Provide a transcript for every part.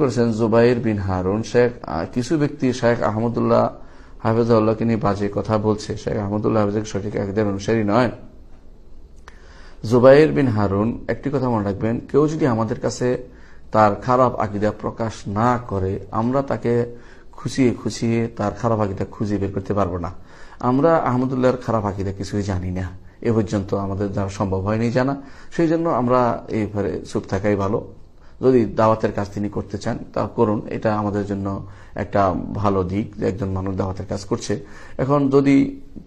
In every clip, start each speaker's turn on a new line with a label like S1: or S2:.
S1: করেছেন জুবাইর বিন হারুন শেখ কিছু ব্যক্তি শেখ আহমদুল্লাহ হাফেজাউল্লাহকে নিয়ে বাজে কথা বলছে শেখ আহমদুল্লাহ হাফেজ সঠিক একদের অনুসারী নয় জুবাইর বিন হারুন একটি কথা মনে রাখবেন কেউ যদি আমাদের কাছে তার খারাপ আকিদা প্রকাশ না করে আমরা তাকে খুশিয়ে খুশিয়ে তার খারাপ আকিদা খুঁজে বের করতে পারবো না আমরা আহমদুল্লাহর খারাপ আকিদা কিছুই জানি না এ পর্যন্ত আমাদের দ্বারা সম্ভব হয়নি জানা সেই জন্য আমরা এইভাবে চুপ থাকাই ভালো যদি দাওয়াতের কাজ তিনি করতে চান তা করুন এটা আমাদের জন্য একটা ভালো দিক যে একজন মানুষ দাওয়াতের কাজ করছে এখন যদি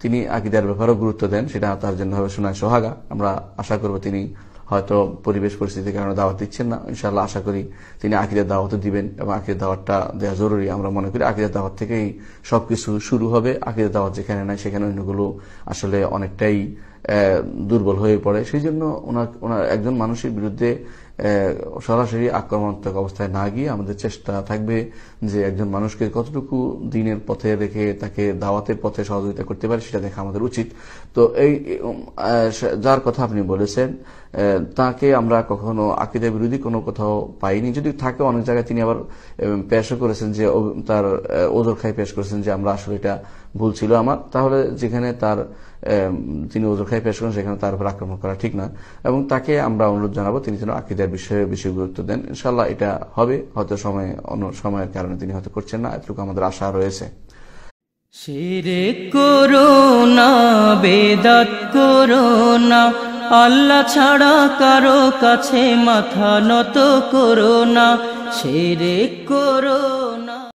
S1: তিনি আকিদার ব্যাপারেও গুরুত্ব দেন সেটা তার জন্য হবে সোনায় সোহাগা আমরা আশা করব তিনি হয়তো পরিবেশ পরিস্থিতির কারণে দাওয়াত দিচ্ছেন না ইনশাল্লাহ আশা করি তিনি আকিদের দাওয়াতও দিবেন এবং আকিদের দাওয়াতটা দেওয়া জরুরি আমরা মনে করি আকিদের দাওয়াত থেকেই সবকিছু শুরু হবে আকিদের দাওয়াত যেখানে নাই সেখানে অন্যগুলো আসলে অনেকটাই দুর্বল হয়ে পড়ে সেই জন্য ওনার একজন মানুষের বিরুদ্ধে সরাসরি আক্রমণাত্মক অবস্থায় না গিয়ে আমাদের চেষ্টা থাকবে যে একজন মানুষকে কতটুকু দিনের পথে রেখে তাকে দাওয়াতের পথে সহযোগিতা করতে পারে সেটা দেখা আমাদের উচিত তো এই যার কথা আপনি বলেছেন তাকে আমরা কখনো আকিদা বিরোধী কোনো কোথাও পাইনি যদি থাকে অনেক জায়গায় তিনি আবার পেশও করেছেন যে তার ওজোর খাই পেশ করেছেন যে আমরা আসলে এটা ভুল ছিল আমার তাহলে যেখানে তার তিনি ওজোর লেখায় পেশ করেন সেখানে তার উপর আক্রমণ করা ঠিক না এবং তাকে আমরা অনুরোধ জানাবো তিনি যেন আকিদার বিষয়ে বেশি গুরুত্ব দেন ইনশাল্লাহ এটা হবে হয়তো সময় অন্য সময়ের কারণে তিনি হয়তো করছেন না এতটুকু আমাদের আশা রয়েছে
S2: শিরে করোনা বেদাত করোনা আল্লাহ ছাড়া কারো কাছে মাথা নত করোনা শিরে করোনা